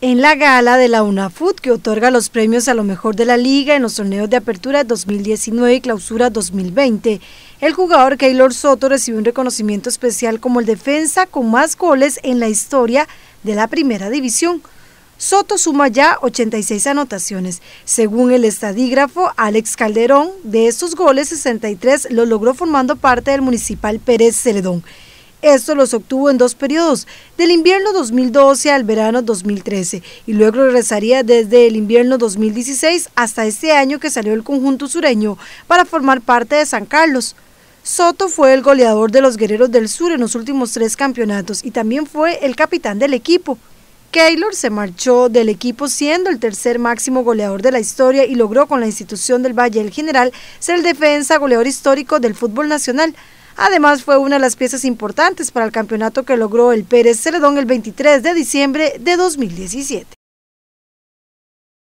en la gala de la UNAFUT que otorga los premios a lo mejor de la liga en los torneos de apertura 2019 y clausura 2020. El jugador Keylor Soto recibió un reconocimiento especial como el defensa con más goles en la historia de la primera división. Soto suma ya 86 anotaciones. Según el estadígrafo Alex Calderón, de estos goles 63 lo logró formando parte del municipal Pérez Celedón. Esto los obtuvo en dos periodos, del invierno 2012 al verano 2013, y luego regresaría desde el invierno 2016 hasta este año que salió el conjunto sureño para formar parte de San Carlos. Soto fue el goleador de los Guerreros del Sur en los últimos tres campeonatos y también fue el capitán del equipo. Keylor se marchó del equipo siendo el tercer máximo goleador de la historia y logró con la institución del Valle del General ser el defensa goleador histórico del fútbol nacional. Además, fue una de las piezas importantes para el campeonato que logró el Pérez Celedón el 23 de diciembre de 2017.